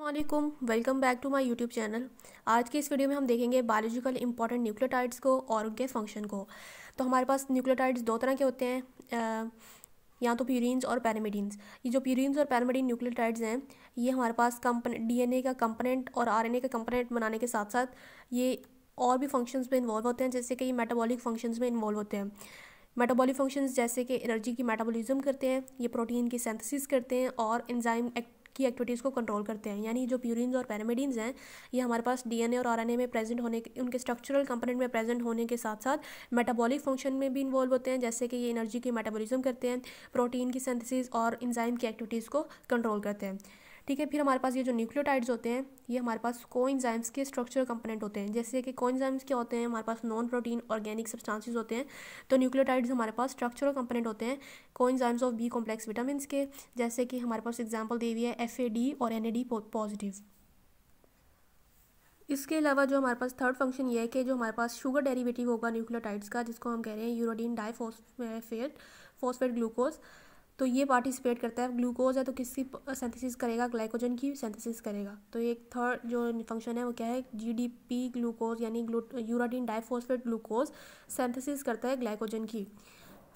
अल्लाम welcome back to my YouTube channel आज के इस वीडियो में हम देखेंगे बायोलॉजिकल इंपॉर्टेंट न्यूक्लियोटाइड्स को और उनके फंक्शन को तो हमारे पास न्यूक्लियोटाइड्स दो तरह के होते हैं या तो प्यूरिन्स और पैरामिडीन्स ये जो प्यूरिन्स और पैरामिडीन न्यूक्लियोटाइड्स हैं ये हमारे पास कंपन डीएनए का कंपोनेंट और आरएनए का कंपोनेंट बनाने के साथ साथ ये और भी फंक्शंस में इन्वॉल्व होते हैं जैसे कि ये मेटाबॉलिक फंक्शंस में इन्वॉल्व होते हैं मेटाबॉलिक फंक्शंस जैसे कि एनर्जी की मेटाबॉलिज्म करते हैं ये प्रोटीन की सेंथेसिस करते हैं और एंजाइम की एक्टिविटीज़ को कंट्रोल करते हैं यानी जो प्यूरिन्स और पैरामिडीन्स हैं ये हमारे पास डीएनए और आरएनए में प्रेजेंट होने के उनके स्ट्रक्चरल कंपोनेंट में प्रेजेंट होने के साथ साथ मेटाबॉलिक फंक्शन में भी इन्वॉल्व होते हैं जैसे कि ये एनर्जी की मेटाबॉलिज्म करते हैं प्रोटीन की सेंथिस और इंजाइम की एक्टिविटीज़ को कंट्रोल करते हैं ठीक है फिर हमारे पास ये जो न्यूक्लियोटाइड्स होते हैं ये हमारे पास कोइंजाइम्स के स्ट्रक्चरल कंपोनेंट होते हैं जैसे कि कोइंजाइम्स क्या होते हैं हमारे पास नॉन प्रोटीन ऑर्गेनिक सब्सटेंसेस होते हैं तो न्यूक्लियोटाइड्स हमारे पास स्ट्रक्चरल कंपोनेंट होते हैं coenzymes of B complex vitamin के जैसे कि हमारे पास एग्जाम्पल दे हुई है एफ और एन पॉजिटिव इसके अलावा जो हमारे पास थर्ड फंक्शन ये है कि जो हमारे पास शुगर डेरिवेटिव होगा न्यूक्लियोटाइड्स का जिसको हम कह रहे हैं यूरोडीन डाईफोसफेट फॉस्फेट ग्लूकोज तो ये पार्टिसिपेट करता है ग्लूकोज है तो किसकी सेंथेसिस करेगा ग्लाइकोजन की सेंथेसिस करेगा तो एक थर्ड जो फंक्शन है वो क्या है पी ग्लूकोज यानी यूराडीन डाइफोस्फेट ग्लूकोज सेंथेसिस करता है ग्लाइकोजन की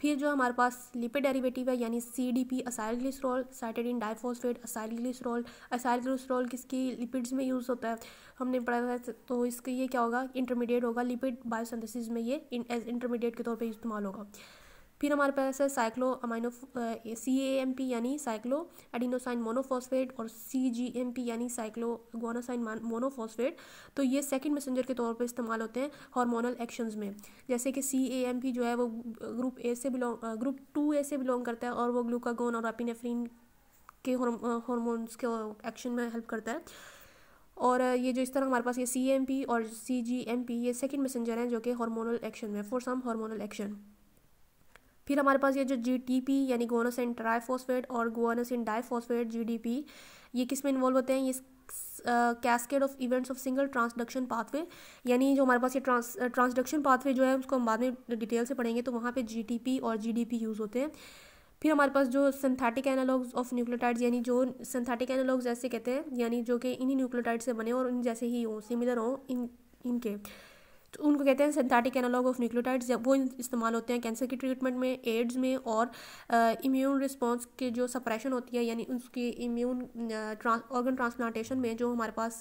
फिर जो हमारे पास लिपिड डेरिवेटिव है यानी C D P acyl glycerol cytidine diphosphate acyl glycerol acyl glycerol किसकी लिपिड्स में यूज़ होता है हमने पढ़ा था तो, तो इसके ये क्या होगा इंटरमीडिएट होगा लिपिड बायोसिंथेसिस में ये इंटरमीडिएट के तौर पे इस्तेमाल होगा फिर हमारे पास है cyclo amino C A M P यानी साइक्लो एडिनोसाइन मोनोफॉस्फेट और सी जी एम पी यानी साइक्लो गोनासाइन मोनोफॉस्फेट तो ये सेकेंड मैसेंजर के तौर पर इस्तेमाल होते हैं हार्मोनल एक्शंस में जैसे कि सी ए एम पी जो है वो ग्रुप ए से बिलोंग ग्रुप टू ए से बिलोंग करता है और वो ग्लूकागोन और एपिनेफ्रीन के हॉर्मोन्स के एक्शन में हेल्प करता है और ये जो इस तरह हमारे पास ये सी एम पी और सी जी एम पी ये सेकेंड मैसेंजर हैं जो कि हार्मोनल एक्शन में फॉर सम हार्मोनल एक्शन फिर हमारे पास ये जो जी टी पी यानी गोनोसिन ट्राईफॉस्फेट और guanosine diphosphate G D P ये किस में इन्वॉल्व होते हैं ये cascade of events of single transduction pathway यानी जो हमारे पास ये ट्रांस ट्रांसडक्शन पाथवे जो है उसको हम बाद में डिटेल से पढ़ेंगे तो वहाँ पे पी और जी डी पी यूज़ होते हैं फिर हमारे पास जो सिंथेटिक एनालॉग्स ऑफ न्यूक्लियोटाइड्स यानी जो सिंथेटिक एनालॉग्स जैसे कहते हैं यानी जो कि इन्हीं न्यूक्लियोटाइड से बने और इन जैसे ही हों सिमिलर हों इन इनके तो उनको कहते हैं सिंथेटिक एनालॉग ऑफ न्यूक्लियोटाइड्स वो इस्तेमाल होते हैं कैंसर की ट्रीटमेंट में एड्स में और इम्यून रिस्पॉन्स के जो सप्रेशन होती है यानी उसकी इम्यून ऑर्गन ट्रांसप्लांटेशन में जो हमारे पास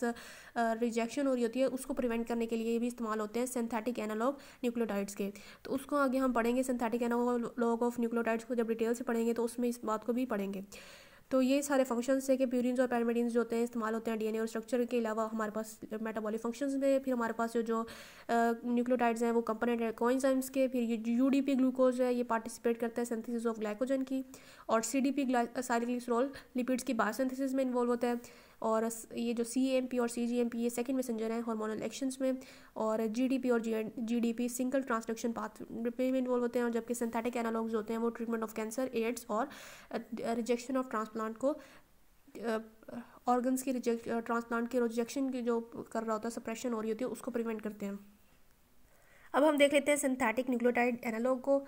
रिजेक्शन हो रही होती है उसको प्रिवेंट करने के लिए भी इस्तेमाल होते हैं सिंथेटिक एनालॉग न्यूक्लियोटाइड्स के तो उसको आगे हम पढ़ेंगे सिंथेटिक एनालॉग ऑफ न्यूक्लियोटाइड्स को जब डिटेल से पढ़ेंगे तो उसमें इस बात को भी पढ़ेंगे तो ये सारे फंक्शंस है कि प्यूरिन्स और पैरमेडिन्स जो होते हैं इस्तेमाल होते हैं डीएनए और स्ट्रक्चर के अलावा हमारे पास मेटाबॉलिक फंक्शंस में फिर हमारे पास जो जो न्यूक्लियोटाइड्स हैं वो कंपोनेंट है कोइंजाइम्स के फिर ये यू डी पी ग्लूकोज है ये पार्टिसिपेट करता है सिंथेसिस ऑफ ग्लाइकोजन की और C D P acylglycerol lipids की बायोसिंथेसिस में इन्वॉल्व होता है और ये जो सी एम पी और सी जी एम पी ये सेकेंड मैसेंजर हैं हार्मोनल एक्शंस में और जी डी पी और G D P single transduction path में इन्वॉल्व होते हैं और जबकि सिंथेटिक एनालॉग्स होते हैं वो ट्रीटमेंट ऑफ कैंसर एड्स और रिजेक्शन ऑफ ट्रांसप्लांट को ऑर्गन्स की रिजेक्ट ट्रांसप्लांट के रिजेक्शन की जो कर रहा होता है सप्रेशन हो रही होती है उसको प्रिवेंट करते हैं अब हम देख लेते हैं सिंथेटिक न्यूक्लियोटाइड एनालॉग को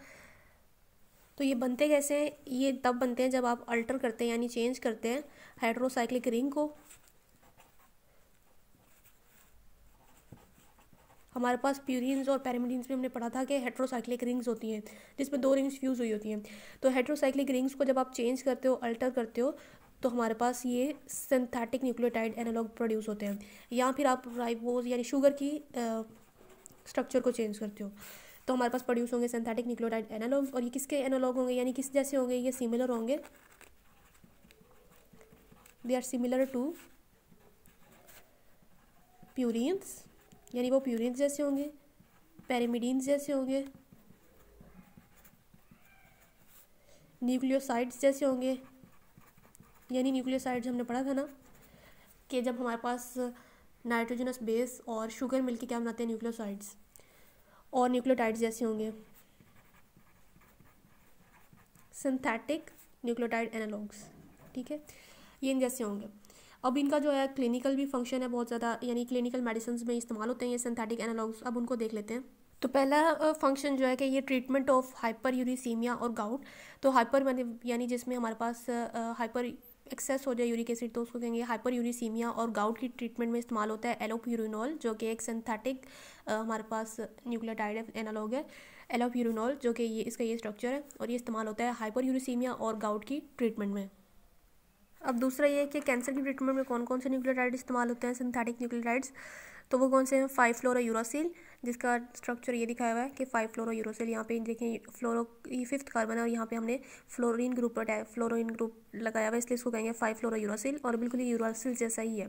तो ये बनते कैसे हैं ये तब बनते हैं जब आप अल्टर करते हैं यानी चेंज करते हैं हाइड्रोसाइक्लिक रिंग को हमारे पास प्यूरिन और पैरामिडीन्स में हमने पढ़ा था कि हेट्रोसाइक्लिक रिंग्स होती हैं जिसमें दो रिंग्स फ्यूज़ हुई होती हैं तो हेट्रोसाइक्लिक रिंग्स को जब आप चेंज करते हो अल्टर करते हो तो हमारे पास ये सिंथेटिक न्यूक्लियोटाइड एनालॉग प्रोड्यूस होते हैं या फिर आप राइबोज यानी शुगर की स्ट्रक्चर को चेंज करते हो तो हमारे पास प्रोड्यूस होंगे सिंथेटिक निक्लोटाइड एनालॉग और ये किसके एनालॉग होंगे यानी किस जैसे होंगे ये सिमिलर होंगे they are similar to purines यानी वो प्यूरिन्स जैसे होंगे पैरामिडीन्स जैसे होंगे न्यूक्लियोसाइड्स जैसे होंगे यानी न्यूक्लियोसाइड्स हमने पढ़ा था ना कि जब हमारे पास नाइट्रोजनस बेस और शुगर मिलके क्या बनाते हैं न्यूक्लियोसाइड्स और न्यूक्लियोटाइड्स जैसे होंगे सिंथेटिक न्यूक्लियोटाइड एनालॉग्स ठीक है ये इन जैसे होंगे अब इनका जो है क्लिनिकल भी फंक्शन है बहुत ज़्यादा यानी क्लिनिकल मेडिसिन में इस्तेमाल होते हैं ये सिंथेटिक एनालॉग्स अब उनको देख लेते हैं तो पहला फंक्शन जो है कि ये ट्रीटमेंट ऑफ हाइपर यूरिसीमिया और गाउट तो हाइपर मैंने यानी जिसमें हमारे पास हाइपर एक्सेस हो जाए यूरिक एसिड तो उसको कहेंगे हाइपर यूरिसीमिया और गाउट की ट्रीटमेंट में इस्तेमाल होता है एलोप्यूरिनॉल जो कि एक सिंथेटिक हमारे पास न्यूक्लियोटाइड एनालॉग है एलोप्यूरिनॉल जो कि ये इसका ये स्ट्रक्चर है और ये इस्तेमाल होता है हाइपर यूरिसीमिया और गाउट की ट्रीटमेंट में अब दूसरा ये है कि कैंसर की ट्रीटमेंट में कौन कौन से न्यूक्लियोटाइड इस्तेमाल होते हैं सिंथेटिक न्यूक्लियोटाइड्स तो वो कौन से हैं फाइव फ्लोरो यूरोसिल जिसका स्ट्रक्चर ये दिखाया हुआ है कि फाइव फ्लोरो यूरोसिल यहाँ पे देखें फ्लोरो ये फिफ्थ कार्बन है और यहाँ पे हमने fluorine group attack fluorine group लगाया हुआ है इसलिए इसको कहेंगे फाइव फ्लोरो यूरोसिल और बिल्कुल ही यूरोसिल जैसा ही है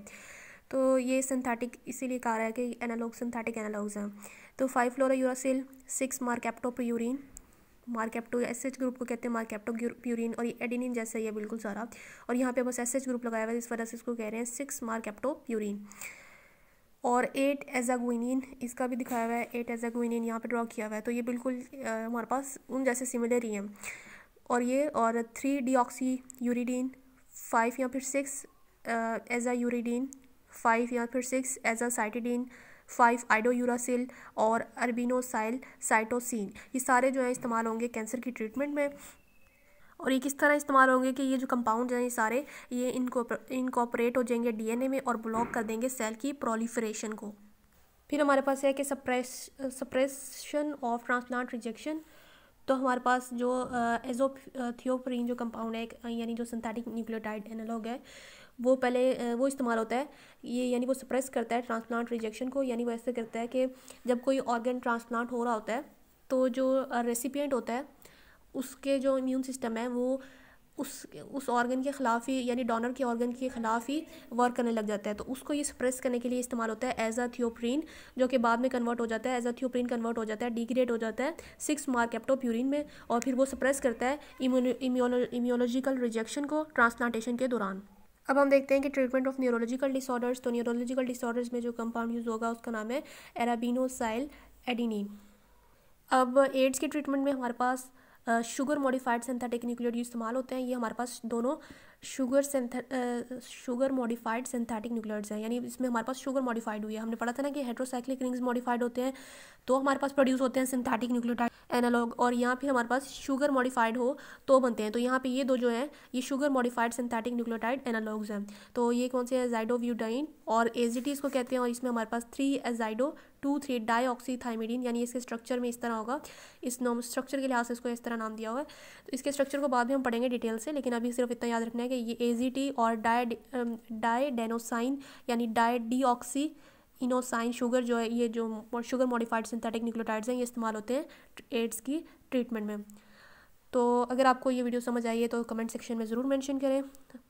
तो ये सिंथेटिक इसीलिए कहा रहा है कि एनालॉग सिंथेटिक एनालॉग्स हैं तो five fluoro uracil six mercapto purine mercapto S H group को कहते हैं मार्केप्टो प्यूरिन और ये एडिनिन जैसा ही है बिल्कुल सारा और यहाँ पे बस एस एच ग्रुप लगाया हुआ है इस वजह से इसको कह रहे हैं सिक्स मार्केप्टो प्यूरिन और एट गुइनिन इसका भी दिखाया हुआ है एट गुइनिन यहाँ पे ड्रॉ किया हुआ है तो ये बिल्कुल हमारे पास उन जैसे सिमिलर ही हैं और ये और three deoxy uridine five या फिर सिक्स एजा यूरिडीन फाइव या फिर सिक्स एजा साइटिडीन फाइव आइडो यूरासिल और अरबिनोसाइल साइटोसिन ये सारे जो है इस्तेमाल होंगे कैंसर की ट्रीटमेंट में और ये किस तरह इस्तेमाल होंगे कि ये जो कंपाउंड हैं ये सारे ये इनको इनकॉपरेट हो जाएंगे डीएनए में और ब्लॉक कर देंगे सेल की प्रोलीफरेशन को फिर हमारे पास है कि suppress suppression of transplant rejection तो हमारे पास जो एजोथियोप्रीन जो कंपाउंड है यानी जो सिंथेटिक न्यूक्लियोटाइड एनालॉग है वो पहले वो इस्तेमाल होता है ये यानी वो सप्रेस करता है ट्रांसप्लांट रिजेक्शन को यानी वो ऐसे करता है कि जब कोई ऑर्गन ट्रांसप्लांट हो रहा होता है तो जो रेसिपिएंट होता है उसके जो इम्यून सिस्टम है वो उस उस ऑर्गन के ख़िलाफ़ ही यानी डोनर के ऑर्गन के ख़िलाफ़ ही वर्क करने लग जाता है तो उसको ये सप्रेस करने के लिए इस्तेमाल होता है एज थियोप्रीन जो कि बाद में कन्वर्ट हो जाता है एज थियोप्रीन कन्वर्ट हो जाता है डिग्रेड हो जाता है सिक्स मार्क एप्टोप्यूरिन में और फिर वो सप्रेस करता है इम्यूनोलॉजिकल रिजेक्शन को ट्रांसप्लांटेशन के दौरान अब हम देखते हैं कि ट्रीटमेंट ऑफ न्यूरोलॉजिकल डिसऑर्डर्स तो न्यूरोलॉजिकल डिसऑर्डर्स में जो कंपाउंड यूज़ होगा उसका नाम है एराबिनोसाइल एडिनिन अब एड्स के ट्रीटमेंट में हमारे पास शुगर मॉडिफाइड सिंथेटिक न्यूक्लियोड इस्तेमाल होते हैं ये हमारे पास दोनों sugar sugar modified synthetic nuclears हैं यानी इसमें हमारे पास शुगर मॉडिफाइड हुई है हमने पढ़ा था ना कि हेट्रोसाइक्लिक रिंग्स मॉडिफाइड होते हैं तो हमारे पास प्रोड्यूस होते हैं सिंथेटिक न्यूक्लियोटाइड एनालॉग और यहाँ फिर हमारे पास शुगर मॉडिफाइड हो तो बनते हैं तो यहाँ पे ये दो जो हैं ये sugar modified synthetic nucleotide analogues हैं तो ये कौन से हैं जाइडोव्यूडाइन और एजिटी इसको कहते हैं और इसमें हमारे पास three azido two three dideoxythymidine यानी इसके स्ट्रक्चर में इस तरह होगा इस नॉम स्ट्रक्चर के लिहाज से इसको इस तरह नाम दिया हुआ है तो इसके स्ट्रक्चर को बाद में हम पढ़ेंगे डिटेल से लेकिन अभी सिर्फ इतना याद रखना है है ये टी और डाई डेनोसाइन um, यानी डी ऑक्सी इनोसाइन शुगर जो है ये जो शुगर मॉडिफाइड सिंथेटिक निक्लोटाइड्स हैं ये इस्तेमाल होते हैं एड्स की ट्रीटमेंट में तो अगर आपको ये वीडियो समझ आई है तो कमेंट सेक्शन में ज़रूर मेंशन करें